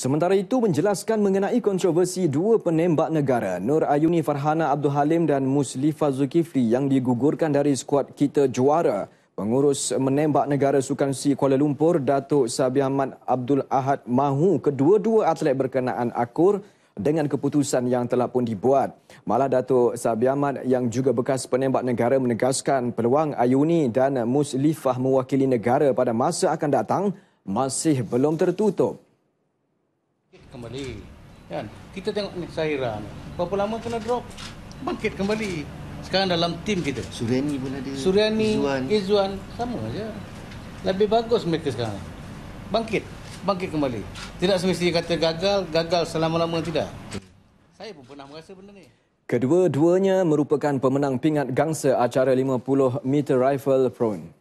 Sementara itu menjelaskan mengenai kontroversi dua penembak negara, Nur Ayuni Farhana Abdul Halim dan Muslifa Zulkifli yang digugurkan dari skuad kita juara. Pengurus menembak negara Sukan Si Kuala Lumpur, Datuk Sabi Ahmad Abdul Ahad mahu kedua-dua atlet berkenaan akur dengan keputusan yang telah pun dibuat. Malah Datuk Sabi Ahmad yang juga bekas penembak negara menegaskan peluang Ayuni dan Muslifah mewakili negara pada masa akan datang masih belum tertutup kembali. Kan? Kita tengok ni Sahira ni. Berapa lama kena drop? Bangkit kembali. Sekarang dalam tim kita. Suriani, pun ada. Suryani, Izzuan. Izzuan sama aja. Lebih bagus mereka sekarang. Bangkit. Bangkit kembali. Tidak semestinya kata gagal, gagal selama-lama tidak. Saya pun pernah merasa benda ni. Kedua-duanya merupakan pemenang pingat gangsa acara 50 meter rifle prone.